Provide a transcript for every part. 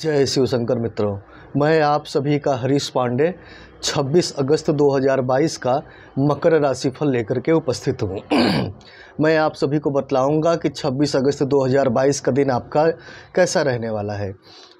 जय शिव शंकर मित्रों मैं आप सभी का हरीश पांडे 26 अगस्त 2022 का मकर राशिफल लेकर के उपस्थित हूँ मैं आप सभी को बतलाऊंगा कि 26 अगस्त 2022 का दिन आपका कैसा रहने वाला है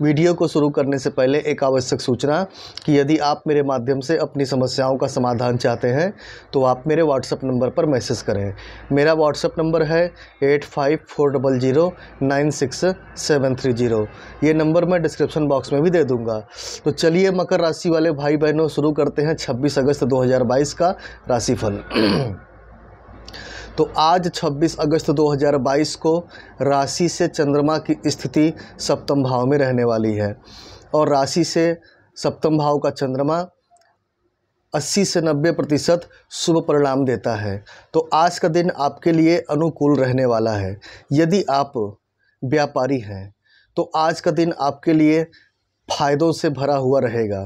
वीडियो को शुरू करने से पहले एक आवश्यक सूचना कि यदि आप मेरे माध्यम से अपनी समस्याओं का समाधान चाहते हैं तो आप मेरे व्हाट्सएप नंबर पर मैसेज करें मेरा व्हाट्सएप नंबर है eight five four double zero nine six seven three zero ये नंबर मैं डिस्क्रिप्शन बॉक्स में भी दे दूँगा तो चलिए मकर राशि वाले भाई बहनों शुरू करते हैं 26 अगस्त 2022 का राशिफल तो आज 26 अगस्त 2022 को राशि से चंद्रमा की स्थिति सप्तम भाव में रहने वाली है और राशि से सप्तम भाव का चंद्रमा 80 से 90 प्रतिशत शुभ परिणाम देता है तो आज का दिन आपके लिए अनुकूल रहने वाला है यदि आप व्यापारी हैं तो आज का दिन आपके लिए फ़ायदों से भरा हुआ रहेगा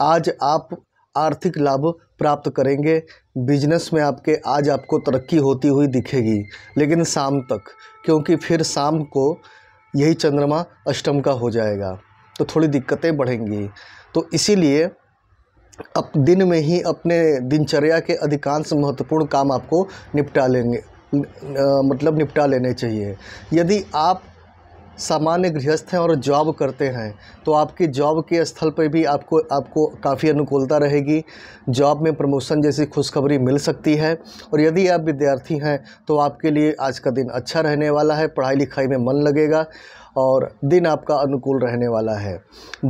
आज आप आर्थिक लाभ प्राप्त करेंगे बिजनेस में आपके आज आपको तरक्की होती हुई दिखेगी लेकिन शाम तक क्योंकि फिर शाम को यही चंद्रमा अष्टम का हो जाएगा तो थोड़ी दिक्कतें बढ़ेंगी तो इसीलिए अब दिन में ही अपने दिनचर्या के अधिकांश महत्वपूर्ण काम आपको निपटा लेंगे मतलब निपटा लेने चाहिए यदि आप सामान्य गृहस्थ हैं और जॉब करते हैं तो आपके जॉब के स्थल पर भी आपको आपको काफ़ी अनुकूलता रहेगी जॉब में प्रमोशन जैसी खुशखबरी मिल सकती है और यदि आप विद्यार्थी हैं तो आपके लिए आज का दिन अच्छा रहने वाला है पढ़ाई लिखाई में मन लगेगा और दिन आपका अनुकूल रहने वाला है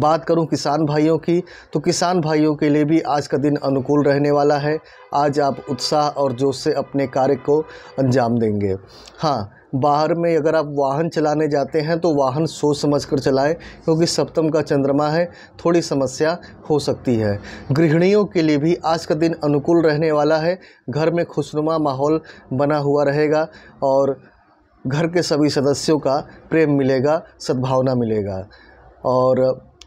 बात करूं किसान भाइयों की तो किसान भाइयों के लिए भी आज का दिन अनुकूल रहने वाला है आज आप उत्साह और जोश से अपने कार्य को अंजाम देंगे हाँ बाहर में अगर आप वाहन चलाने जाते हैं तो वाहन सोच समझ कर चलाएं क्योंकि सप्तम का चंद्रमा है थोड़ी समस्या हो सकती है गृहिणियों के लिए भी आज का दिन अनुकूल रहने वाला है घर में खुशनुमा माहौल बना हुआ रहेगा और घर के सभी सदस्यों का प्रेम मिलेगा सद्भावना मिलेगा और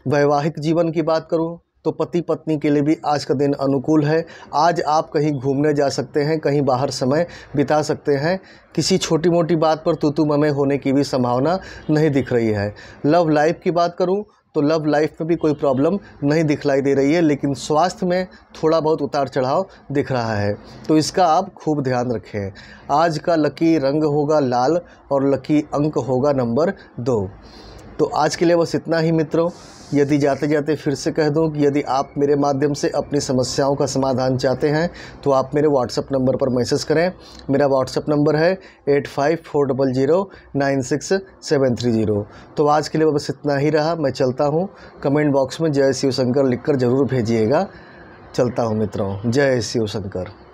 वैवाहिक जीवन की बात करूँ तो पति पत्नी के लिए भी आज का दिन अनुकूल है आज आप कहीं घूमने जा सकते हैं कहीं बाहर समय बिता सकते हैं किसी छोटी मोटी बात पर तूतू ममे होने की भी संभावना नहीं दिख रही है लव लाइफ की बात करूँ तो लव लाइफ में भी कोई प्रॉब्लम नहीं दिखलाई दे रही है लेकिन स्वास्थ्य में थोड़ा बहुत उतार चढ़ाव दिख रहा है तो इसका आप खूब ध्यान रखें आज का लकी रंग होगा लाल और लकी अंक होगा नंबर दो तो आज के लिए बस इतना ही मित्रों यदि जाते जाते फिर से कह दूं कि यदि आप मेरे माध्यम से अपनी समस्याओं का समाधान चाहते हैं तो आप मेरे व्हाट्सअप नंबर पर मैसेज करें मेरा व्हाट्सएप नंबर है eight five four double zero nine six seven three zero तो आज के लिए बस इतना ही रहा मैं चलता हूँ कमेंट बॉक्स में जय शिव शंकर लिख कर ज़रूर भेजिएगा चलता हूँ मित्रों जय शिव शंकर